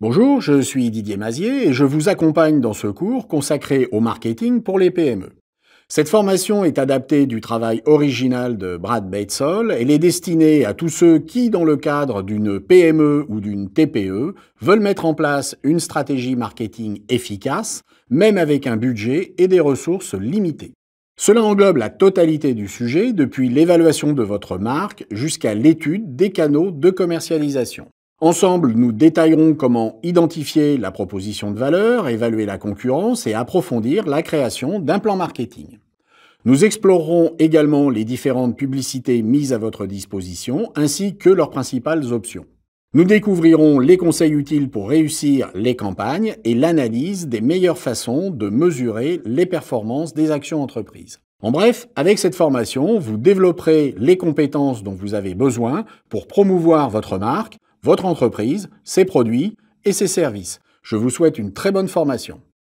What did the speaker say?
Bonjour, je suis Didier Mazier et je vous accompagne dans ce cours consacré au marketing pour les PME. Cette formation est adaptée du travail original de Brad Batesol. Elle est destinée à tous ceux qui, dans le cadre d'une PME ou d'une TPE, veulent mettre en place une stratégie marketing efficace, même avec un budget et des ressources limitées. Cela englobe la totalité du sujet, depuis l'évaluation de votre marque jusqu'à l'étude des canaux de commercialisation. Ensemble, nous détaillerons comment identifier la proposition de valeur, évaluer la concurrence et approfondir la création d'un plan marketing. Nous explorerons également les différentes publicités mises à votre disposition ainsi que leurs principales options. Nous découvrirons les conseils utiles pour réussir les campagnes et l'analyse des meilleures façons de mesurer les performances des actions entreprises. En bref, avec cette formation, vous développerez les compétences dont vous avez besoin pour promouvoir votre marque, votre entreprise, ses produits et ses services. Je vous souhaite une très bonne formation.